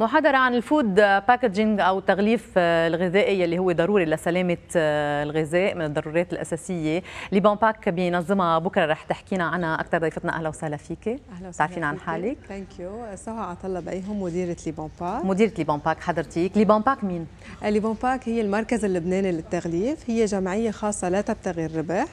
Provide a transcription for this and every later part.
محاضرة عن الفود باكجينج أو التغليف آه، الغذائي اللي هو ضروري لسلامة آه، الغذاء من الضرورات الأساسية لبون باك بينظمها بكرة رح تحكينا عنها أكثر ضيفتنا أهلا وسهلا فيك أهلا وسهلا تعرفين عن حالك ثانك يو سهى عطلة بيهم مديرة لبون باك مديرة لبون باك حضرتك لبون باك مين؟ آه، لبون باك هي المركز اللبناني للتغليف هي جمعية خاصة لا تبتغي الربح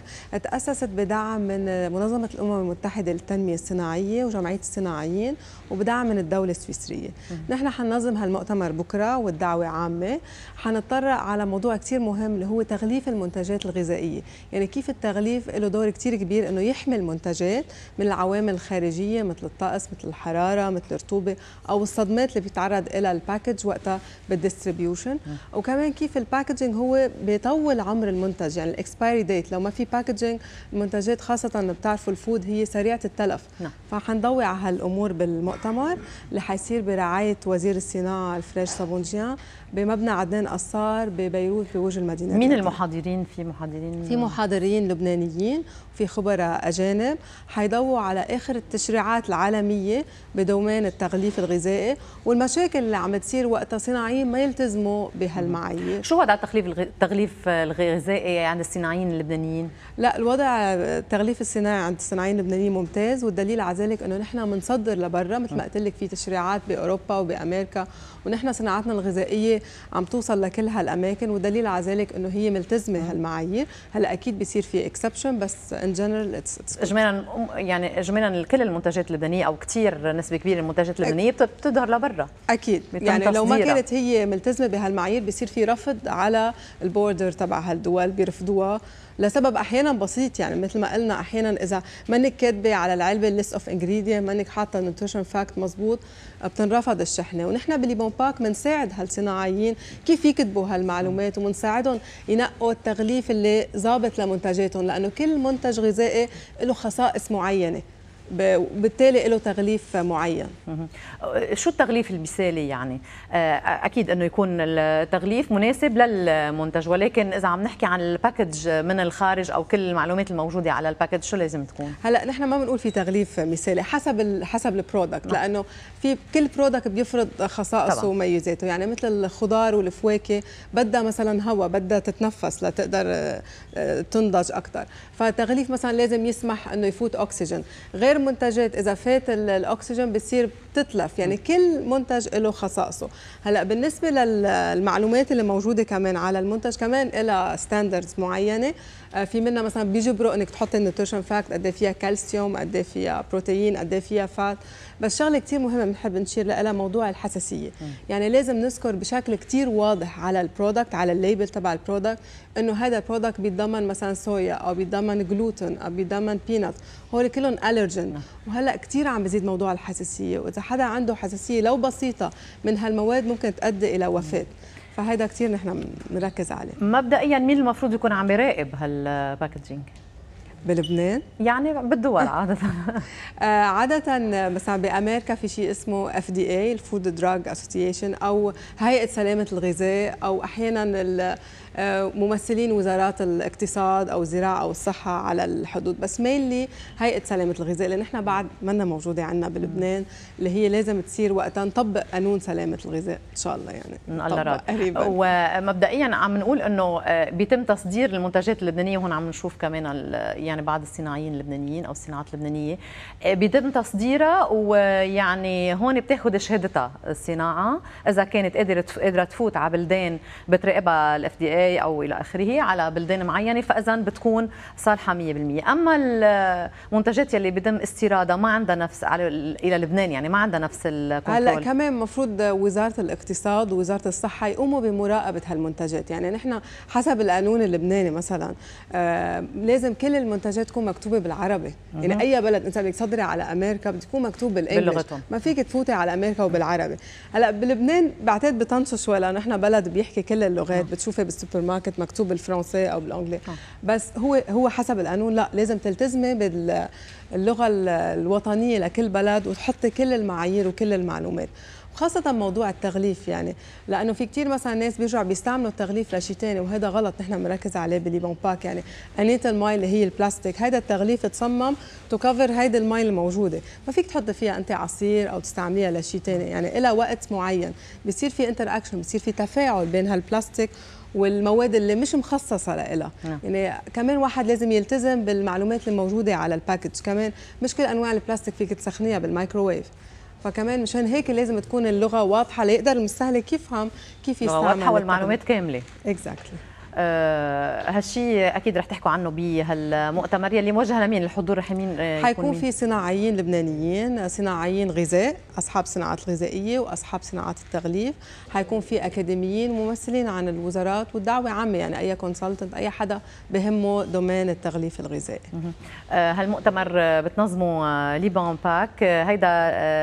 تأسست بدعم من منظمة الأمم المتحدة للتنمية الصناعية وجمعية الصناعيين وبدعم من الدولة السويسرية نحن حننظم هالمؤتمر بكره والدعوه عامه حنتطرق على موضوع كثير مهم اللي هو تغليف المنتجات الغذائيه يعني كيف التغليف له دور كثير كبير انه يحمي المنتجات من العوامل الخارجيه مثل الطقس مثل الحراره مثل الرطوبه او الصدمات اللي بيتعرض لها الباكج وقتها بالديستريبيوشن وكمان كيف الباكجينج هو بيطول عمر المنتج يعني الاكسبايري ديت لو ما في باكجينج المنتجات خاصه بتعرفوا الفود هي سريعه التلف نعم. فحنضوي على هالامور بالمؤتمر اللي حيصير برعايه وزير الصناعة الفريش صابونجيان بمبنى عدنان قصار ببيروت بوج المدينة مين المحاضرين في محاضرين في محاضرين لبنانيين في خبراء أجانب حيضووا على آخر التشريعات العالمية بدومان التغليف الغذائي والمشاكل اللي عم تصير وقتها صناعيين ما يلتزموا بهالمعايير شو وضع التغليف التغليف الغذائي عند الصناعيين اللبنانيين؟ لا الوضع التغليف الصناعي عند الصناعيين اللبنانيين ممتاز والدليل على ذلك انه نحن بنصدر لبرا مثل ما قلت لك في تشريعات باوروبا وبامريكا امريكا ونحن صناعتنا الغذائيه عم توصل لكل هالاماكن ودليل على ذلك انه هي ملتزمه هالمعايير هلا اكيد بيصير في اكسبشن بس ان جنرال اجمالا يعني اجمالا كل المنتجات اللبنانيه او كثير نسبه كبيره من المنتجات اللبنانيه بتظهر لبرا اكيد يعني لو ما كانت هي ملتزمه بهالمعايير بيصير في رفض على البوردر تبع هالدول بيرفضوها لسبب احيانا بسيط يعني مثل ما قلنا احيانا اذا منك كاتبه على العلبه الليست اوف انجريدينت منك حاطه نوتريشن فاكت مزبوط بتنرفض الشحنه نحن ونحن بليبون باك بنساعد هالصناعيين كيف يكتبوا هالمعلومات وبنساعدهم ينقوا التغليف اللي ظابط لمنتجاتهم لانه كل منتج غذائي له خصائص معينه وبالتالي له تغليف معين شو التغليف المثالي يعني آه، اكيد انه يكون التغليف مناسب للمنتج ولكن اذا عم نحكي عن الباكج من الخارج او كل المعلومات الموجوده على الباكج شو لازم تكون هلا نحن ما بنقول في تغليف مثالي حسب حسب البرودكت نعم. لانه في كل برودكت بيفرض خصائصه وميزاته يعني مثل الخضار والفواكه بدها مثلا هواء بدها تتنفس لتقدر آه، آه، تنضج اكثر فتغليف مثلا لازم يسمح انه يفوت اكسجين غير غير منتجات اذا فات الاكسجين بصير بتتلف يعني كل منتج له خصائصه هلا بالنسبه للمعلومات اللي موجوده كمان على المنتج كمان لها ستاندردز معينه آه، في منها مثلا بيجبروا انك تحطي النيوتريشن فاكت قد إيه فيها كالسيوم قد إيه فيها بروتين قد إيه فيها فات بس شغله كثير مهمه بنحب نشير لها موضوع الحساسيه يعني لازم نذكر بشكل كثير واضح على البرودكت على الليبل تبع البرودكت انه هذا البرودكت بيتضمن مثلا صويا او بيتضمن جلوتين او بيتضمن بينات هول كلهم الرجن نعم. وهلا كثير عم بزيد موضوع الحساسيه واذا حدا عنده حساسيه لو بسيطه من هالمواد ممكن تؤدي الى وفاه فهذا كثير نحن بنركز عليه مبدئيا مين المفروض يكون عم يراقب هالباكجينج بلبنان يعني بالدول عاده آه، عاده مثلا بامريكا في شيء اسمه اف دي اي الفود دراج اسوسيشن او هيئه سلامه الغذاء او احيانا آه، ممثلين وزارات الاقتصاد او الزراعه او الصحه على الحدود بس مينلي هيئه سلامه الغذاء لان احنا بعد منا موجوده عندنا بلبنان اللي هي لازم تصير وقتها نطبق قانون سلامه الغذاء ان شاء الله يعني الله راد قريبا ومبدئيا عم نقول انه آه، بيتم تصدير المنتجات اللبنانيه وهون عم نشوف كمان يعني بعض الصناعيين اللبنانيين او الصناعات اللبنانيه آه، بيتم تصديرها ويعني هون بتاخذ شهادتها الصناعه اذا كانت قدرت قادره تفوت على بلدان بتراقبها الاف دي اي او الى اخره على بلدان معينه فاذا بتكون صالحه 100% اما المنتجات يلي بيتم استيرادها ما عندها نفس الى لبنان يعني ما عندها نفس الكنترول هلا كمان المفروض وزاره الاقتصاد ووزاره الصحه يقوموا بمراقبه هالمنتجات يعني نحن حسب القانون اللبناني مثلا آه، لازم كل المنتجات منتجاتكم مكتوبه بالعربي يعني اي بلد انت بدك تصدري على امريكا بدك يكون مكتوب بالانجلش ما فيك تفوتي على امريكا وبالعربي هلا بلبنان بعتقد بطنشوا شوي لانه احنا بلد بيحكي كل اللغات بتشوفي بالسوبر ماركت مكتوب بالفرنسي او بالانجلي أه. بس هو هو حسب القانون لا لازم تلتزمي باللغه الوطنيه لكل بلد وتحطي كل المعايير وكل المعلومات خاصة موضوع التغليف يعني لأنه في كثير مثلا ناس بيرجعوا بيستعملوا التغليف لشيء ثاني وهذا غلط نحن بنركز عليه بليبون باك يعني أنية المي اللي هي البلاستيك هذا التغليف تصمم تكفر هيدي المي الموجودة ما فيك تحط فيها أنت عصير أو تستعمليها لشيء ثاني يعني إلى وقت معين بصير في انتر اكشن بصير في تفاعل بين هالبلاستيك والمواد اللي مش مخصصة لها نعم. يعني كمان واحد لازم يلتزم بالمعلومات الموجودة على الباكج كمان مش كل أنواع البلاستيك فيك تسخنيها بالمايكروويف فكمان مشان هيك لازم تكون اللغه واضحه ليقدر المستهلك يفهم كيف يستعمل واضحه والمعلومات كامله اكزاكتلي exactly. آه، هالشيء اكيد رح تحكوا عنه بهالمؤتمر يلي موجه لمين الحضور رح آه، مين حيكون في صناعيين لبنانيين صناعيين غذاء اصحاب صناعات الغذائيه واصحاب صناعات التغليف حيكون في اكاديميين ممثلين عن الوزارات والدعوه عامه يعني اي كونسلتنت اي حدا بهمه دومين التغليف الغذائي آه، هالمؤتمر بتنظمه ليبان باك هيدا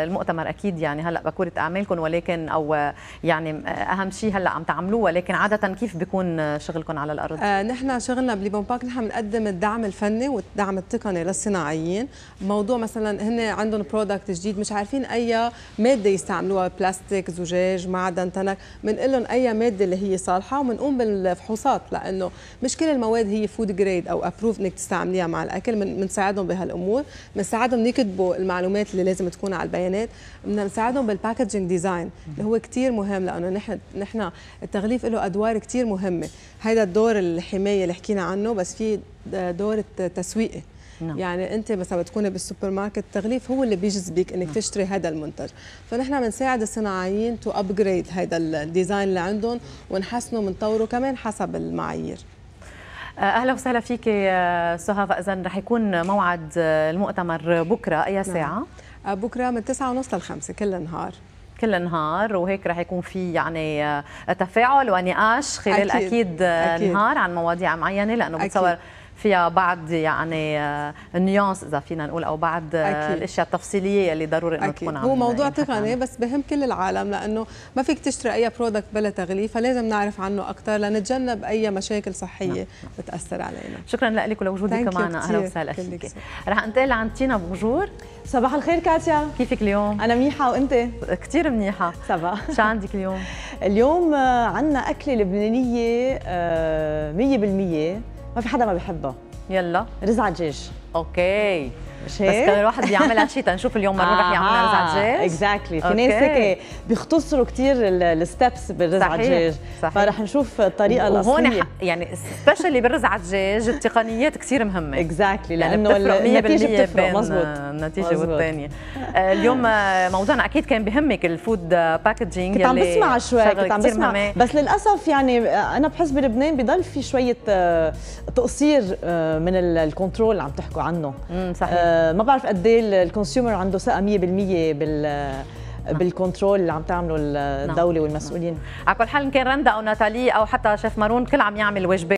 المؤتمر اكيد يعني هلا بكوره اعمالكم ولكن او يعني اهم شيء هلا عم تعملوه ولكن عاده كيف بيكون شغل شغلكم على الارض؟ آه نحن شغلنا بليبون باك نحن بنقدم الدعم الفني والدعم التقني للصناعيين، موضوع مثلا هن عندهم برودكت جديد مش عارفين اي ماده يستعملوها بلاستيك، زجاج، معدن، تنك، بنقول لهم اي ماده اللي هي صالحه وبنقوم بالفحوصات لانه مش كل المواد هي فود جريد او ابروف انك تستعمليها مع الاكل، بنساعدهم بهالامور، بنساعدهم يكتبوا المعلومات اللي لازم تكون على البيانات، بنساعدهم بالباكجينج ديزاين اللي هو كثير مهم لانه نحن نحن التغليف له ادوار كثير مهمه هيدا الدور الحمايه اللي حكينا عنه بس في دور التسويقي نعم. يعني انت مثلا بتكوني بالسوبر ماركت التغليف هو اللي بيجذبك انك نعم. تشتري هذا المنتج فنحن بنساعد الصناعيين تو ابجريد هذا الديزاين اللي عندهم ونحسنه ونطوره كمان حسب المعايير آه، اهلا وسهلا فيك آه، سهى فاذا رح يكون موعد آه، المؤتمر بكره اي نعم. ساعه نعم. بكره من 9:30 ل 5 كل النهار كل نهار وهيك رح يكون في يعني آه، تفاعل ونقاش خلال اكيد, أكيد, آه، أكيد. نهار عن مواضيع معينه لانه بتصور أكيد. فيها بعض يعني النيونس آه، اذا فينا نقول او بعض آه، أكيد. الاشياء التفصيليه اللي ضروري انه تكون هو موضوع إيه، تقني بس بهم كل العالم لانه ما فيك تشتري اي برودكت بلا تغليف فلازم نعرف عنه اكثر لنتجنب اي مشاكل صحيه نعم. بتاثر علينا شكرا لك ولوجودك معنا اهلا وسهلا فيك رح انتقل عند تينا بوجور صباح الخير كاتيا كيفك اليوم انا منيحه وانت كثير منيحه صباح شو عندك اليوم اليوم آه، عندنا اكله لبنانيه 100% ما في حدا ما بحبه يلا رز على الدجاج اوكي مش هيك؟ بس كان الواحد بيعمل هالشيء تنشوف اليوم مرة رح آه، يعمل رز عجاج اكزاكتلي في ناس هيك بيختصروا كثير الستبس بالرز على الدجاج فرح نشوف الطريقه الاصليه وهون يعني سبيشلي بالرز على الدجاج التقنيات كثير مهمه اكزاكتلي يعني لانه النتيجه بتفرق مظبوط النتيجه والثانيه آه، اليوم آه، موضوعنا اكيد كان بهمك الفود باكجينج كنت عم بسمع شوي كنت عم بسمع بس للاسف يعني انا بحس بلبنان بضل في شويه تقصير من الكنترول عم تحكوا عنه صحيح. آه ما بعرف قد ايه الكونسيومر عنده ثقه 100% بال نعم. بالكنترول اللي عم تعمله نعم. الدوله والمسؤولين على كل حال ان كان رندا او ناتالي او حتى شيف مارون كل عم يعمل وجبه